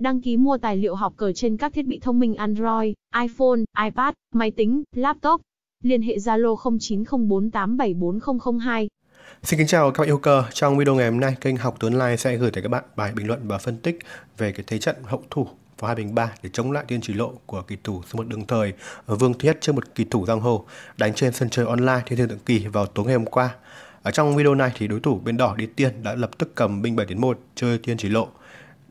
Đăng ký mua tài liệu học cờ trên các thiết bị thông minh Android, iPhone, iPad, máy tính, laptop. Liên hệ Zalo 0904874002. Xin kính chào các bạn yêu cờ. Trong video ngày hôm nay, kênh Học Tuấn Lai sẽ gửi tới các bạn bài bình luận và phân tích về cái thế trận hậu thủ vào hai bình ba để chống lại tiên chỉ lộ của kỳ thủ số một đương thời Vương Thiết trước một kỳ thủ giang hồ đánh trên sân chơi online thiên thiên tượng kỳ vào tối ngày hôm qua. Ở trong video này thì đối thủ bên đỏ đi tiên đã lập tức cầm binh 7 đến 1 chơi tiên chỉ lộ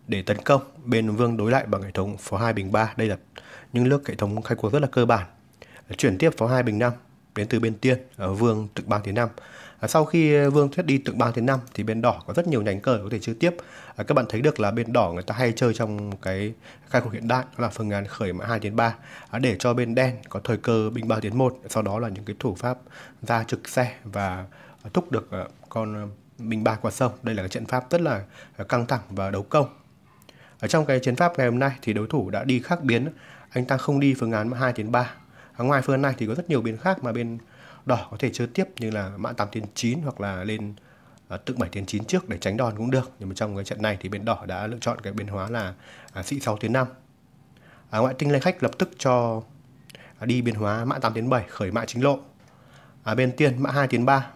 để tấn công, bên vương đối lại bằng hệ thống pháo 2 bình 3. Đây là những lớp hệ thống khai cuộc rất là cơ bản. Chuyển tiếp pháo 2 bình 5 đến từ bên tiên, ở vương trực bang tiến 5. À, sau khi ờ, vương thuyết đi tượng bang tiến năm thì bên đỏ có rất nhiều nhánh cờ có thể chơi tiếp. À, các bạn thấy được là bên đỏ người ta hay chơi trong cái khai cuộc hiện đại đó là phương án khởi mã 2 tiến 3 à, để cho bên đen có thời cơ binh 3 tiến 1, sau đó là những cái thủ pháp ra trực xe và ờ, thúc được ờ, con binh ba qua sông. Đây là cái trận pháp rất là căng thẳng và đấu công ở trong cái chiến pháp ngày hôm nay thì đối thủ đã đi khác biến anh ta không đi phương án 2 tiến 3 ở ngoài phương án này thì có rất nhiều biến khác mà bên đỏ có thể chơi tiếp như là mã 8 tiến 9 hoặc là lên à, tự 7 tiến 9 trước để tránh đòn cũng được nhưng mà trong cái trận này thì bên đỏ đã lựa chọn cái biến hóa là à, sĩ 6 tiến 5 à, ngoại tinh lên khách lập tức cho à, đi biến hóa mã 8 tiến 7 khởi mã chính lộ à, bên tiên mã 2 tiến 3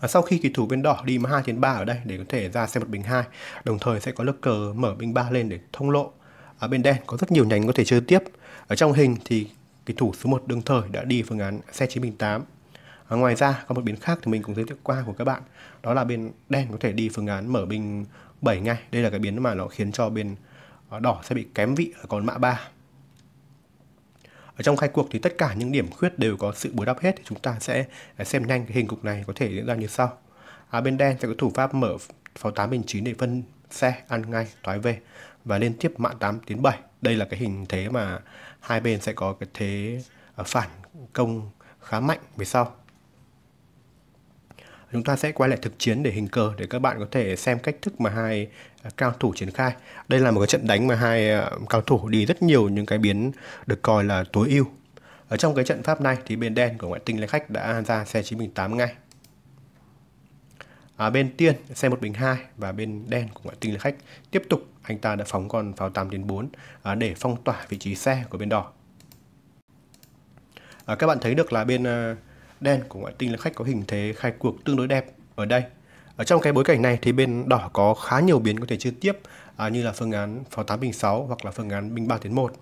À, sau khi kỳ thủ bên đỏ đi mà hai trên ba ở đây để có thể ra xe một bình hai đồng thời sẽ có lớp cờ mở bình ba lên để thông lộ ở à, bên đen có rất nhiều nhánh có thể chơi tiếp ở trong hình thì kỳ thủ số 1 đương thời đã đi phương án xe 9 bình 8 à, ngoài ra có một biến khác thì mình cũng giới thiệu qua của các bạn đó là bên đen có thể đi phương án mở bình 7 ngay đây là cái biến mà nó khiến cho bên à, đỏ sẽ bị kém vị ở con mã 3 ở trong khai cuộc thì tất cả những điểm khuyết đều có sự bù đắp hết thì chúng ta sẽ à, xem nhanh cái hình cục này có thể diễn ra như sau à, bên đen sẽ có thủ pháp mở pháo 8 bình 9 để phân xe ăn ngay thoái về và liên tiếp mã 8 tiến 7 đây là cái hình thế mà hai bên sẽ có cái thế à, phản công khá mạnh về sau chúng ta sẽ quay lại thực chiến để hình cờ để các bạn có thể xem cách thức mà hai cao thủ triển khai đây là một cái trận đánh mà hai ờ, cao thủ đi rất nhiều những cái biến được coi là tối ưu ở trong cái trận pháp này thì bên đen của ngoại tinh lấy khách đã ra xe 908 ngay à, bên tiên xe bình 102 và bên đen của ngoại tinh lấy khách tiếp tục anh ta đã phóng con pháo 8 đến 4 à, để phong tỏa vị trí xe của bên đỏ à, các bạn thấy được là bên ờ, đen của ngoại tinh lấy khách có hình thế khai cuộc tương đối đẹp ở đây ở trong cái bối cảnh này thì bên đỏ có khá nhiều biến có thể chơi tiếp à, như là phương án pháo 8 bình 6 hoặc là phương án bình 3 tiến 1.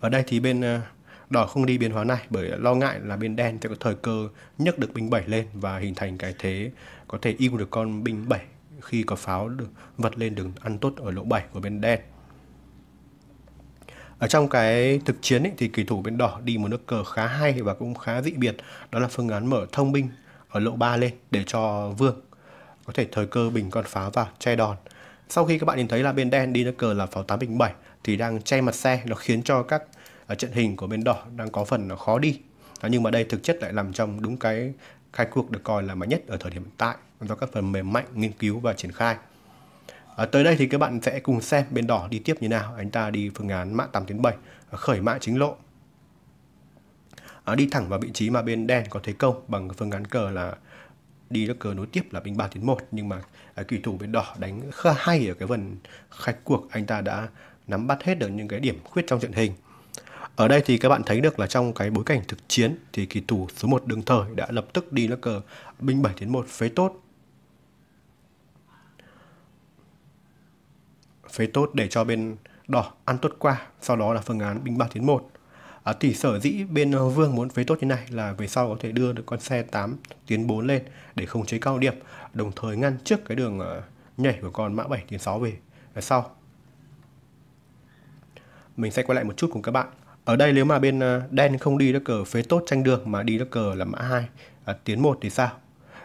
Ở đây thì bên à, đỏ không đi biến hóa này bởi lo ngại là bên đen sẽ có thời cơ nhấc được binh 7 lên và hình thành cái thế có thể yêu được con binh 7 khi có pháo được vật lên đường ăn tốt ở lỗ 7 của bên đen ở trong cái thực chiến ấy, thì kỳ thủ bên đỏ đi một nước cờ khá hay và cũng khá dị biệt đó là phương án mở thông binh ở lộ 3 lên để cho vương có thể thời cơ bình con pháo vào che đòn sau khi các bạn nhìn thấy là bên đen đi nước cờ là pháo 8 bình 7 thì đang che mặt xe nó khiến cho các à, trận hình của bên đỏ đang có phần nó khó đi đó, nhưng mà đây thực chất lại nằm trong đúng cái khai cuộc được coi là mạnh nhất ở thời điểm hiện tại do các phần mềm mạnh nghiên cứu và triển khai À, tới đây thì các bạn sẽ cùng xem bên đỏ đi tiếp như nào. Anh ta đi phương án mã 8 tiến 7, ờ, khởi mã chính lộ. À, đi thẳng vào vị trí mà bên đen có thế công bằng phương án cờ là đi các cờ nối tiếp là binh 3 tiến 1 nhưng mà à, kỳ thủ bên đỏ đánh khá hay ở cái phần khai cuộc anh ta đã nắm bắt hết được những cái điểm khuyết trong trận hình. Ở đây thì các bạn thấy được là trong cái bối cảnh thực chiến thì kỳ thủ số 1 đương thời đã lập tức đi nước cờ binh 7 tiến 1 phế tốt phế tốt để cho bên đỏ ăn tốt qua sau đó là phương án binh ba tiến một à, tỷ sở dĩ bên vương muốn phế tốt như này là về sau có thể đưa được con xe 8 tiến 4 lên để khống chế cao điểm đồng thời ngăn trước cái đường ờ, nhảy của con mã 7 tiến 6 về phía sau mình sẽ quay lại một chút cùng các bạn ở đây nếu mà bên ờ, đen không đi được cờ phế tốt tranh đường mà đi được cờ là mã 2 à, tiến 1 thì sao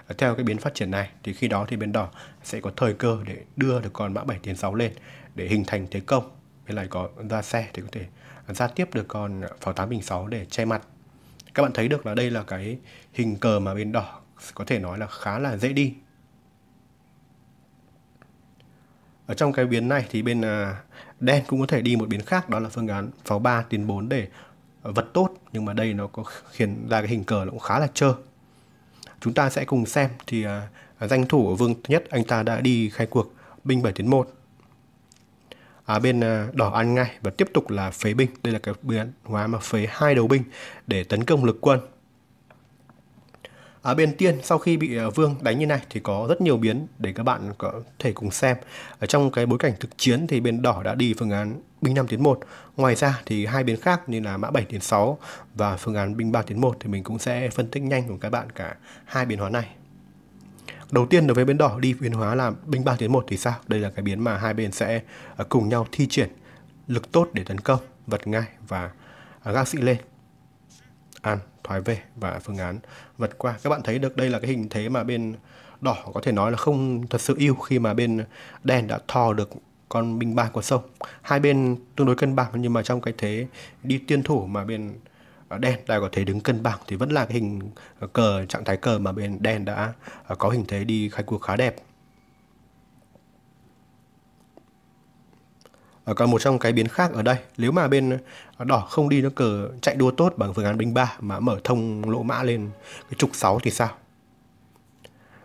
à, theo cái biến phát triển này thì khi đó thì bên đỏ sẽ có thời cơ để đưa được con mã 7 tiến 6 lên để hình thành thế công bên này có ra xe thì có thể ra tiếp được con pháo 8 bình 6 để che mặt các bạn thấy được là đây là cái hình cờ mà bên đỏ có thể nói là khá là dễ đi ở trong cái biến này thì bên à, đen cũng có thể đi một biến khác đó là phương án pháo 3 tiền 4 để vật tốt nhưng mà đây nó có khiến ra cái hình cờ nó cũng khá là trơ chúng ta sẽ cùng xem thì à, danh thủ vương nhất anh ta đã đi khai cuộc binh 7 tiến 1 à, bên à, đỏ ăn ngay và tiếp tục là phế binh đây là cái biến hóa mà phế hai đầu binh để tấn công lực quân ở à, bên tiên sau khi bị à, vương đánh như này thì có rất nhiều biến để các bạn có thể cùng xem ở trong cái bối cảnh thực chiến thì bên đỏ đã đi phương án binh 5 tiến 1 ngoài ra thì hai biến khác như là mã 7 tiến 6 và phương án binh 3 tiến 1 thì mình cũng sẽ phân tích nhanh cùng các bạn cả hai biến hóa này đầu tiên đối với bên đỏ đi biến hóa làm binh 3 tiến 1 thì sao đây là cái biến mà hai bên sẽ à, cùng nhau thi triển lực tốt để tấn công vật ngay và à, gác sĩ lên an thoái về và phương án vượt qua các bạn thấy được đây là cái hình thế mà bên đỏ có thể nói là không thật sự yêu khi mà bên đen đã thò được con binh ba của sông hai bên tương đối cân bằng nhưng mà trong cái thế đi tiên thủ mà bên À, đen ta có thể đứng cân bằng thì vẫn là cái hình à, cờ trạng thái cờ mà bên đen đã à, có hình thế đi khai cuộc khá đẹp ở còn một trong cái biến khác ở đây nếu mà bên đỏ không đi nó cờ chạy đua tốt bằng phương án binh 3 mà mở thông lỗ mã lên cái trục 6 thì sao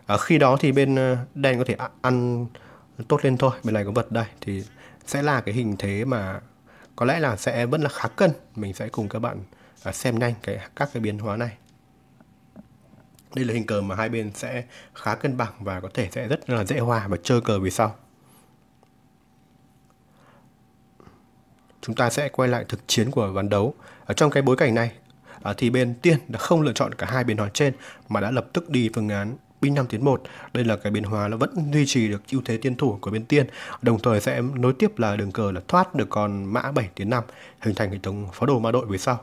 ở khi đó thì bên đen có thể ăn tốt lên thôi bên này có vật đây thì sẽ là cái hình thế mà có lẽ là sẽ vẫn là khá cân mình sẽ cùng các bạn và xem nhanh cái các cái biến hóa này đây là hình cờ mà hai bên sẽ khá cân bằng và có thể sẽ rất là dễ hòa và chơi cờ về sau chúng ta sẽ quay lại thực chiến của ván đấu ở trong cái bối cảnh này à, thì bên tiên đã không lựa chọn cả hai biến hóa trên mà đã lập tức đi phương án binh 5 tiến 1. Đây là cái biến hóa nó vẫn duy trì được ưu thế tiên thủ của bên tiên, đồng thời sẽ nối tiếp là đường cờ là thoát được con mã 7 tiến 5, hình thành hệ thống phó đồ ma đội về sau.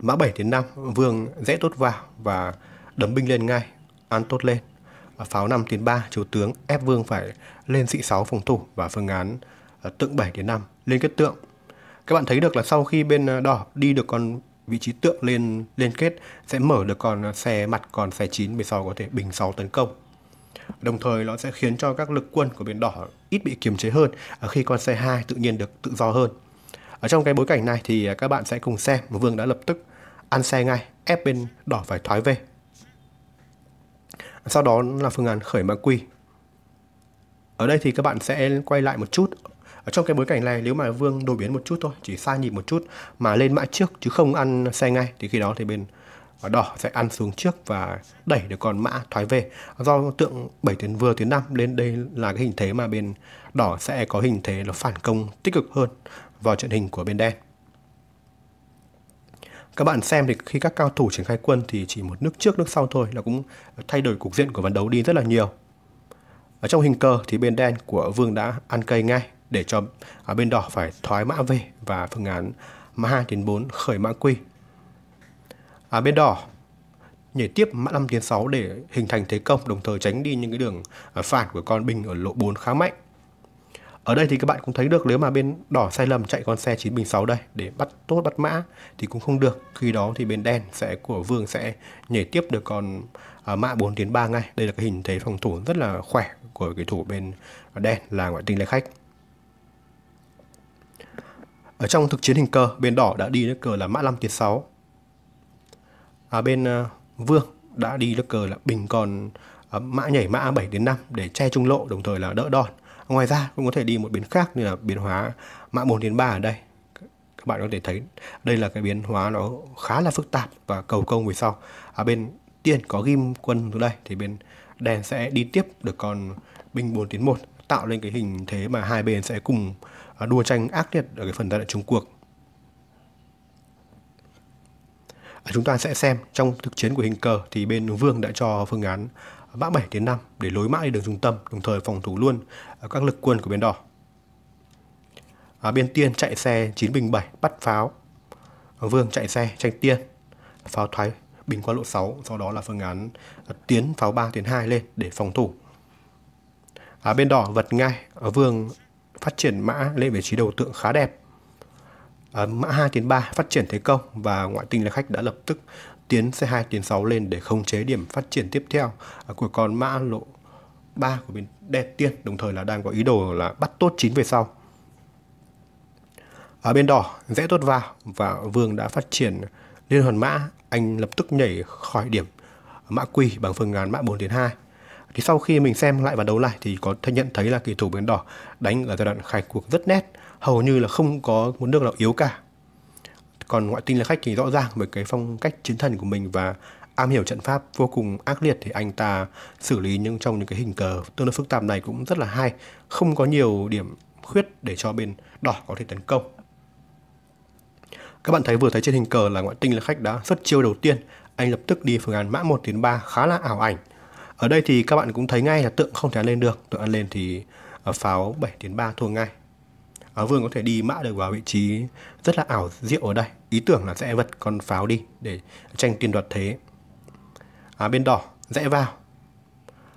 Mã 7 đến 5, Vương rẽ tốt vào và đấm binh lên ngay, ăn tốt lên. Pháo 5 tiến 3, chủ tướng ép Vương phải lên sĩ 6 phòng thủ và phương án ờ, tượng 7 đến 5 lên kết tượng. Các bạn thấy được là sau khi bên ờ, đỏ đi được con vị trí tượng lên liên kết sẽ mở được con ờ, xe mặt còn xe 9 sau có thể bình 6 tấn công. Đồng thời nó sẽ khiến cho các lực quân của bên đỏ ít bị kiềm chế hơn khi con xe 2 tự nhiên được tự do hơn ở trong cái bối cảnh này thì à, các bạn sẽ cùng xem Vương đã lập tức ăn xe ngay ép bên đỏ phải thoái về sau đó là phương án khởi mã quy ở đây thì các bạn sẽ quay lại một chút ở trong cái bối cảnh này nếu mà vương đổi biến một chút thôi chỉ sai nhịp một chút mà lên mã trước chứ không ăn xe ngay thì khi đó thì bên đỏ sẽ ăn xuống trước và đẩy được con mã thoái về do tượng 7 tiến vừa tiến năm nên đây là cái hình thế mà bên đỏ sẽ có hình thế là phản công tích cực hơn vào trận hình của bên đen. Các bạn xem thì khi các cao thủ triển khai quân thì chỉ một nước trước nước sau thôi là cũng thay đổi cục diện của ván đấu đi rất là nhiều. Ở trong hình cờ thì bên đen của Vương đã ăn cây ngay để cho à, bên đỏ phải thoái mã về và phương án mã 2 đến 4 khởi mã quy. Ở à, bên đỏ nhảy tiếp mã 5 tiến 6 để hình thành thế công đồng thời tránh đi những cái đường à, phản của con binh ở lộ 4 khá mạnh ở đây thì các bạn cũng thấy được nếu mà bên đỏ sai lầm chạy con xe bình 906 đây để bắt tốt bắt mã thì cũng không được khi đó thì bên đen sẽ của vương sẽ nhảy tiếp được con à, mã 4 tiến 3 ngay đây là cái hình thế phòng thủ rất là khỏe của cái thủ bên đen là ngoại tinh lê khách ở trong thực chiến hình cờ bên đỏ đã đi nước cờ là mã 5 tiến 6 à, bên uh, vương đã đi nước cờ là bình còn uh, mã nhảy mã 7 đến 5 để che trung lộ đồng thời là đỡ đòn ngoài ra cũng có thể đi một biến khác như là biến hóa mã 4 đến 3 ở đây các bạn có thể thấy đây là cái biến hóa nó khá là phức tạp và cầu công về sau ở à, bên tiên có ghim quân xuống đây thì bên đèn sẽ đi tiếp được con binh 4 tiến 1 tạo lên cái hình thế mà hai bên sẽ cùng à, đua tranh ác liệt ở cái phần giai đoạn chung cuộc chúng ta sẽ xem trong thực chiến của hình cờ thì bên vương đã cho phương án mã 7 đến 5 để lối mã đi đường trung tâm, đồng thời phòng thủ luôn à, các lực quân của bên đỏ. À, bên tiên chạy xe 9 bình 7 bắt pháo. À, vương chạy xe tranh tiên, pháo thoái bình qua lộ 6, sau đó là phương án à, tiến pháo 3 tiến 2 lên để phòng thủ. À, bên đỏ vật ngay, à, vương phát triển mã lên vị trí đầu tượng khá đẹp. À, mã 2 tiến 3 phát triển thế công và ngoại tinh là khách đã lập tức tiến C2, tiến 6 lên để khống chế điểm phát triển tiếp theo à, của con mã lộ 3 của bên đen tiên đồng thời là đang có ý đồ là bắt tốt 9 về sau ở bên đỏ rẽ tốt vào và vương đã phát triển liên hoàn mã anh lập tức nhảy khỏi điểm mã quy bằng phương án mã 4 tiến 2 thì sau khi mình xem lại và đấu lại thì có thể nhận thấy là kỳ thủ bên đỏ đánh ở giai đoạn khai cuộc rất nét hầu như là không có một nước nào yếu cả còn ngoại tinh là khách thì rõ ràng với cái phong cách chiến thần của mình và am hiểu trận pháp vô cùng ác liệt thì anh ta xử lý những trong những cái hình cờ tương đối phức tạp này cũng rất là hay không có nhiều điểm khuyết để cho bên đỏ có thể tấn công các bạn thấy vừa thấy trên hình cờ là ngoại tinh là khách đã xuất chiêu đầu tiên anh lập tức đi phương án mã 1 tiến 3 khá là ảo ảnh ở đây thì các bạn cũng thấy ngay là tượng không thể ăn lên được tượng ăn lên thì ờ, pháo 7 tiến 3 thua ngay à, vương có thể đi mã được vào vị trí rất là ảo diệu ở đây ý tưởng là rẽ vật con pháo đi để tranh tiền đoạt thế à, bên đỏ rẽ vào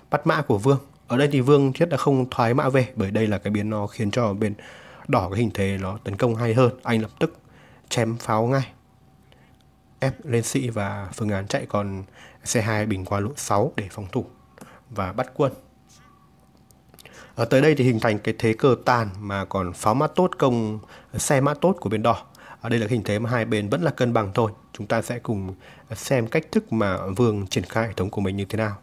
bắt mã của vương ở đây thì vương thiết đã không thoái mã về bởi đây là cái biến nó khiến cho bên đỏ cái hình thế nó tấn công hay hơn anh lập tức chém pháo ngay ép lên sĩ và phương án chạy còn C2 bình qua lộ 6 để phòng thủ và bắt quân. Ở tới đây thì hình thành cái thế cờ tàn mà còn pháo mã tốt công xe mã tốt của bên đỏ ở đây là hình thế mà hai bên vẫn là cân bằng thôi chúng ta sẽ cùng xem cách thức mà vương triển khai hệ thống của mình như thế nào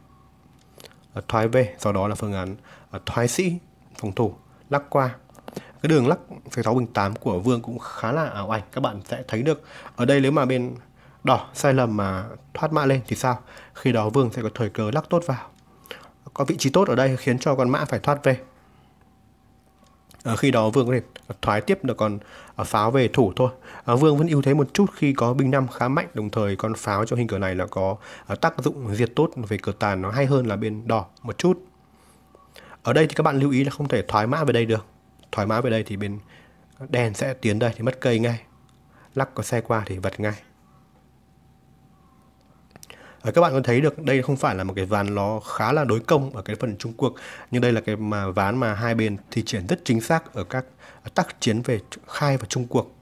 thoái về sau đó là phương án thoái sĩ phòng thủ lắc qua cái đường lắc 6 bình tám của vương cũng khá là ảo ảnh các bạn sẽ thấy được ở đây nếu mà bên đỏ sai lầm mà thoát mã lên thì sao khi đó vương sẽ có thời cơ lắc tốt vào có vị trí tốt ở đây khiến cho con mã phải thoát về à, khi đó vương có thể thoái tiếp được còn à, ờ, pháo về thủ thôi à, vương vẫn ưu thế một chút khi có binh năm khá mạnh đồng thời con pháo trong hình cờ này là có à, tác dụng diệt tốt về cờ tàn nó hay hơn là bên đỏ một chút ở đây thì các bạn lưu ý là không thể thoái mã về đây được thoái mã về đây thì bên đèn sẽ tiến đây thì mất cây ngay lắc có xe qua thì vật ngay à, các bạn có thấy được đây không phải là một cái ván nó khá là đối công ở cái phần trung cuộc nhưng đây là cái mà ván mà hai bên thi triển rất chính xác ở các à, tác chiến về khai và trung cuộc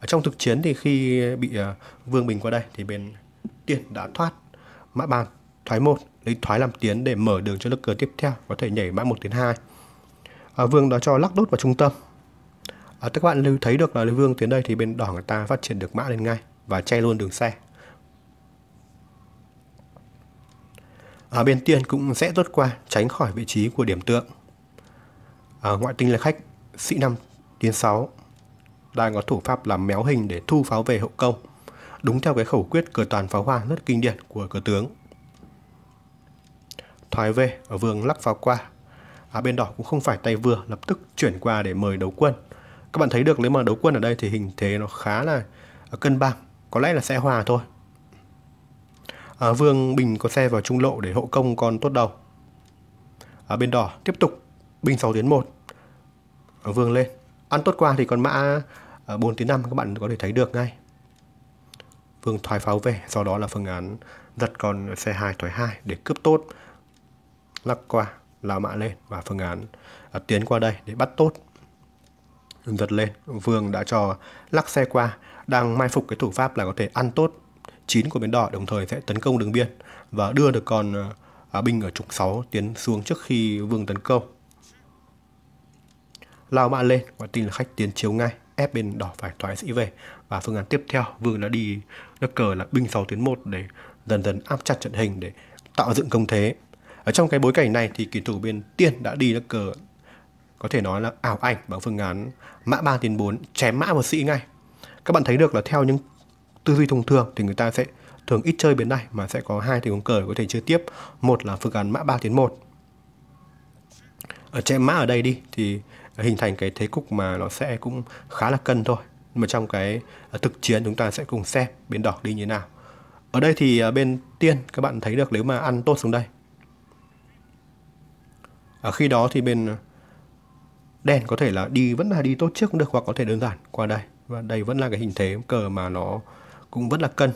ở trong thực chiến thì khi bị à, vương bình qua đây thì bên tiền đã thoát mã bàn thoái một lấy thoái làm tiến để mở đường cho nước cờ tiếp theo có thể nhảy mã một tiến hai à, vương đó cho lắc đốt vào trung tâm à, các bạn lưu thấy được là lưu vương tiến đây thì bên đỏ người ta phát triển được mã lên ngay và che luôn đường xe ở bên tiên cũng sẽ tốt qua tránh khỏi vị trí của điểm tượng. Ở ngoại tinh là khách sĩ năm tiến 6 đang có thủ pháp làm méo hình để thu pháo về hậu công đúng theo cái khẩu quyết cờ toàn pháo hoa rất kinh điển của cờ tướng thoái về ở vương lắc pháo qua à, bên đỏ cũng không phải tay vừa lập tức chuyển qua để mời đấu quân các bạn thấy được nếu mà đấu quân ở đây thì hình thế nó khá là cân bằng có lẽ là sẽ hòa thôi à, Vương Bình có xe vào trung lộ để hộ công con tốt đầu à, bên đỏ tiếp tục Bình 6 tiến 1 à, Vương lên ăn tốt qua thì con mã à, 4 tiến 5 các bạn có thể thấy được ngay Vương thoái pháo về do đó là phương án giật con xe 2 thoái 2 để cướp tốt lắc qua là mã lên và phương án à, tiến qua đây để bắt tốt giật lên Vương đã cho lắc xe qua đang mai phục cái thủ pháp là có thể ăn tốt 9 của bên đỏ đồng thời sẽ tấn công đường biên và đưa được con ờ, á binh ở trục 6 tiến xuống trước khi vương tấn công. Lao mạn lên quả tin là khách tiến chiếu ngay ép bên đỏ phải thoái sĩ về và phương án tiếp theo vương đã đi nước cờ là binh 6 tiến 1 để dần dần áp chặt trận hình để tạo dựng công thế ở trong cái bối cảnh này thì kỳ thủ bên tiên đã đi nước cờ có thể nói là ảo ảnh bằng phương án mã 3 tiến 4 chém mã một sĩ ngay các bạn thấy được là theo những tư duy thông thường thì người ta sẽ thường ít chơi biến này mà sẽ có hai tình huống cờ có thể chơi tiếp một là phương án mã 3 tiến một ở chém mã ở đây đi thì hình thành cái thế cục mà nó sẽ cũng khá là cân thôi mà trong cái à, thực chiến chúng ta sẽ cùng xem bên đỏ đi như thế nào ở đây thì à, bên tiên các bạn thấy được nếu mà ăn tốt xuống đây ở khi đó thì bên à, đen có thể là đi vẫn là đi tốt trước cũng được hoặc có thể đơn giản qua đây và đây vẫn là cái hình thế cờ mà nó cũng vẫn là cân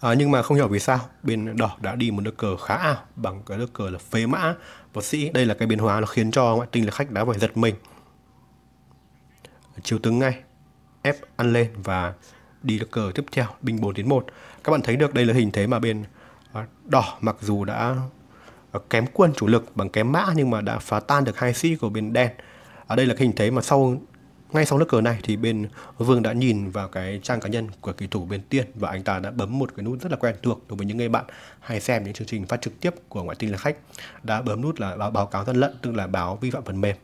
à, nhưng mà không hiểu vì sao bên đỏ đã đi một nước cờ khá ảo bằng cái nước cờ là phế mã và sĩ đây là cái biến hóa nó khiến cho ngoại tinh là khách đã phải giật mình chiều tướng ngay ép ăn lên và đi nước cờ tiếp theo binh 4 đến 1 các bạn thấy được đây là hình thế mà bên à, đỏ mặc dù đã à, kém quân chủ lực bằng kém mã nhưng mà đã phá tan được hai sĩ của bên đen ở à, đây là hình thế mà sau ngay sau nước cờ này thì bên Vương đã nhìn vào cái trang cá nhân của kỳ thủ bên Tiên và anh ta đã bấm một cái nút rất là quen thuộc đối với những người bạn hay xem những chương trình phát trực tiếp của ngoại tinh là khách đã bấm nút là báo, báo cáo gian lận tức là báo vi phạm phần mềm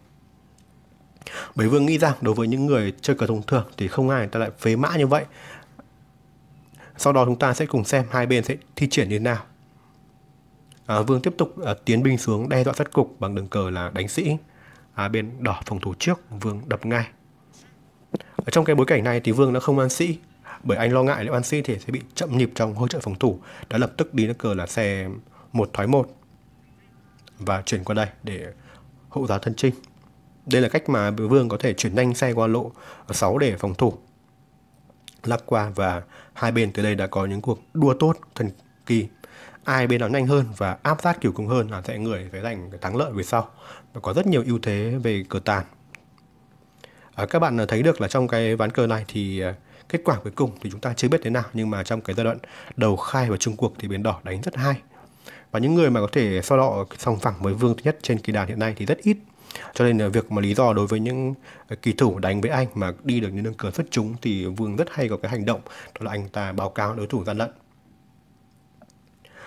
bởi Vương nghĩ rằng đối với những người chơi cờ thông thường thì không ai người ta lại phế mã như vậy sau đó chúng ta sẽ cùng xem hai bên sẽ thi triển như thế nào à, Vương tiếp tục à, tiến binh xuống đe dọa sát cục bằng đường cờ là đánh sĩ à, bên đỏ phòng thủ trước Vương đập ngay ở trong cái bối cảnh này thì Vương đã không ăn sĩ bởi anh lo ngại liệu ăn sĩ thì sẽ bị chậm nhịp trong hỗ trợ phòng thủ đã lập tức đi nước cờ là xe một thoái một và chuyển qua đây để hậu giá thân trinh đây là cách mà Vương có thể chuyển nhanh xe qua lộ 6 để phòng thủ lắc qua và hai bên từ đây đã có những cuộc đua tốt thần kỳ ai bên nào nhanh hơn và áp sát kiểu cùng hơn là sẽ người sẽ giành thắng lợi về sau và có rất nhiều ưu thế về cờ tàn À, các bạn ờ, thấy được là trong cái ván cờ này thì ờ, kết quả cuối cùng thì chúng ta chưa biết thế nào nhưng mà trong cái giai đoạn đầu khai và trung cuộc thì biến đỏ đánh rất hay và những người mà có thể so đọ song phẳng với vương thứ nhất trên kỳ đàn hiện nay thì rất ít cho nên là ờ, việc mà lý do đối với những kỳ thủ đánh với anh mà đi được những đường cờ xuất chúng thì vương rất hay có cái hành động đó là anh ta báo cáo đối thủ gian lận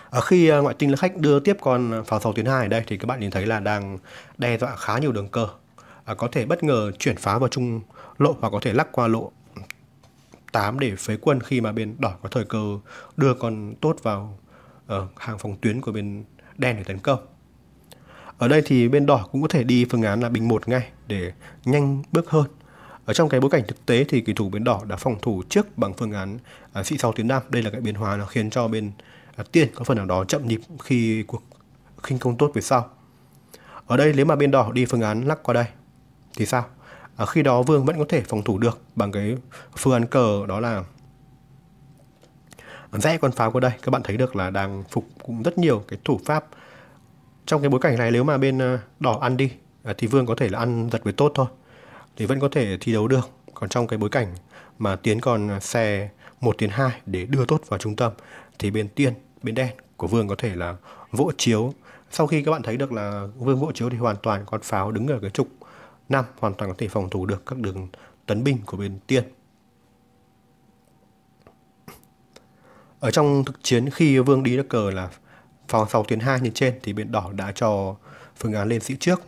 ở khi ngoại tinh là khách đưa tiếp con pháo sáu tiến hai ở đây thì các bạn nhìn thấy là đang đe dọa khá nhiều đường cờ có thể bất ngờ chuyển phá vào trung lộ hoặc có thể lắc qua lộ 8 để phế quân khi mà bên đỏ có thời cơ đưa con tốt vào uh, hàng phòng tuyến của bên đen để tấn công. Ở đây thì bên đỏ cũng có thể đi phương án là bình một ngay để nhanh bước hơn. Ở trong cái bối cảnh thực tế thì kỳ thủ bên đỏ đã phòng thủ trước bằng phương án à, sĩ sau tiến 5. Đây là cái biến hóa nó khiến cho bên à, tiên có phần nào đó chậm nhịp khi cuộc khinh công tốt về sau. Ở đây nếu mà bên đỏ đi phương án lắc qua đây thì sao à, khi đó vương vẫn có thể phòng thủ được bằng cái phương án cờ đó là rẽ con pháo qua đây các bạn thấy được là đang phục cũng rất nhiều cái thủ pháp trong cái bối cảnh này nếu mà bên à, đỏ ăn đi à, thì vương có thể là ăn giật với tốt thôi thì vẫn có thể thi đấu được còn trong cái bối cảnh mà tiến còn à, xe 1 tiến 2 để đưa tốt vào trung tâm thì bên tiên bên đen của vương có thể là vỗ chiếu sau khi các bạn thấy được là vương vỗ chiếu thì hoàn toàn con pháo đứng ở cái trục Nam hoàn toàn có thể phòng thủ được các đường tấn binh của bên Tiên. Ở trong thực chiến khi Vương đi đất cờ là phòng sau tuyến 2 như trên thì bên đỏ đã cho phương án lên sĩ trước.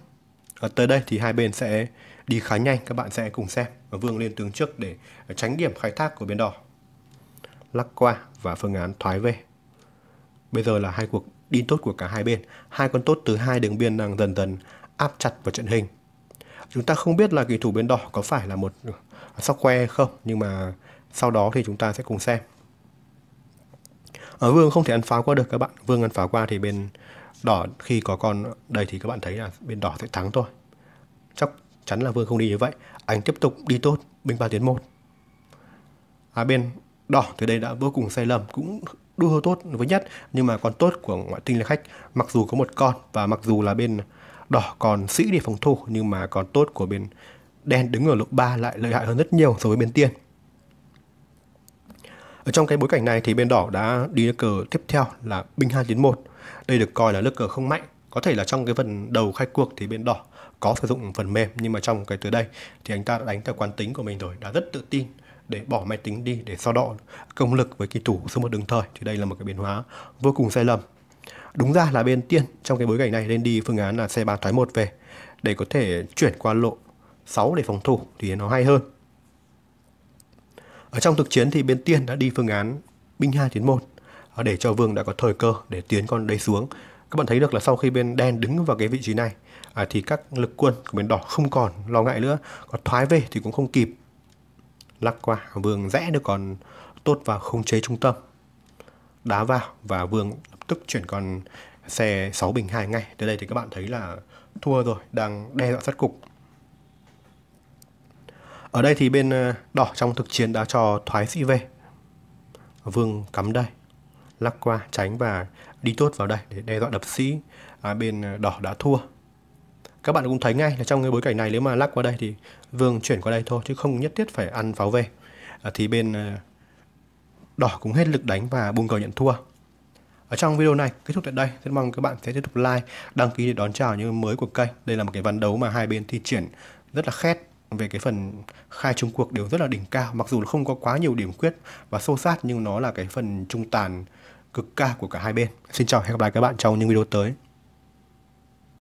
Ở tới đây thì hai bên sẽ đi khá nhanh các bạn sẽ cùng xem. Và Vương lên tướng trước để tránh điểm khai thác của bên đỏ. Lắc qua và phương án thoái về. Bây giờ là hai cuộc đi tốt của cả hai bên. Hai con tốt từ hai đường biên đang dần dần áp chặt vào trận hình chúng ta không biết là kỳ thủ bên đỏ có phải là một sóc que không nhưng mà sau đó thì chúng ta sẽ cùng xem ở ờ, vương không thể ăn pháo qua được các bạn vương ăn pháo qua thì bên đỏ khi có con đây thì các bạn thấy là bên đỏ sẽ thắng thôi chắc chắn là vương không đi như vậy anh tiếp tục đi tốt binh ba tiến một à bên đỏ từ đây đã vô cùng sai lầm cũng đua tốt với nhất nhưng mà con tốt của ngoại tinh là khách mặc dù có một con và mặc dù là bên đỏ còn sĩ để phòng thủ nhưng mà còn tốt của bên đen đứng ở lục 3 lại lợi hại hơn rất nhiều so với bên tiên ở trong cái bối cảnh này thì bên đỏ đã đi cờ tiếp theo là binh 2 tiến 1 đây được coi là nước cờ không mạnh có thể là trong cái phần đầu khai cuộc thì bên đỏ có sử dụng phần mềm nhưng mà trong cái tới đây thì anh ta đã đánh theo quán tính của mình rồi đã rất tự tin để bỏ máy tính đi để so đo công lực với kỳ thủ số một đường thời thì đây là một cái biến hóa vô cùng sai lầm đúng ra là bên tiên trong cái bối cảnh này nên đi phương án là xe 3 thoái 1 về để có thể chuyển qua lộ 6 để phòng thủ thì nó hay hơn. Ở trong thực chiến thì bên tiên đã đi phương án binh 2 tiến 1 à, để cho vương đã có thời cơ để tiến con đấy xuống. Các bạn thấy được là sau khi bên đen đứng vào cái vị trí này à, thì các lực quân của bên đỏ không còn lo ngại nữa, còn thoái về thì cũng không kịp. Lắc qua, vương rẽ được còn tốt vào khống chế trung tâm đá vào và vương tức chuyển còn xe 6 bình 2 ngay từ đây thì các bạn thấy là thua rồi đang đe dọa sát cục ở đây thì bên ờ, đỏ trong thực chiến đã cho thoái sĩ về vương cắm đây lắc qua tránh và đi tốt vào đây để đe dọa đập sĩ à, bên ờ, đỏ đã thua các bạn cũng thấy ngay là trong cái bối cảnh này nếu mà lắc qua đây thì vương chuyển qua đây thôi chứ không nhất thiết phải ăn pháo về à, thì bên ờ, đỏ cũng hết lực đánh và buông cờ nhận thua ở trong video này kết thúc tại đây, rất mong các bạn sẽ tiếp tục like, đăng ký để đón chào những mới của kênh. Đây là một cái ván đấu mà hai bên thi triển rất là khét về cái phần khai trung cuộc đều rất là đỉnh cao mặc dù không có quá nhiều điểm quyết và sâu sát nhưng nó là cái phần trung tàn cực cao của cả hai bên xin chào hẹn gặp lại các bạn trong những video tới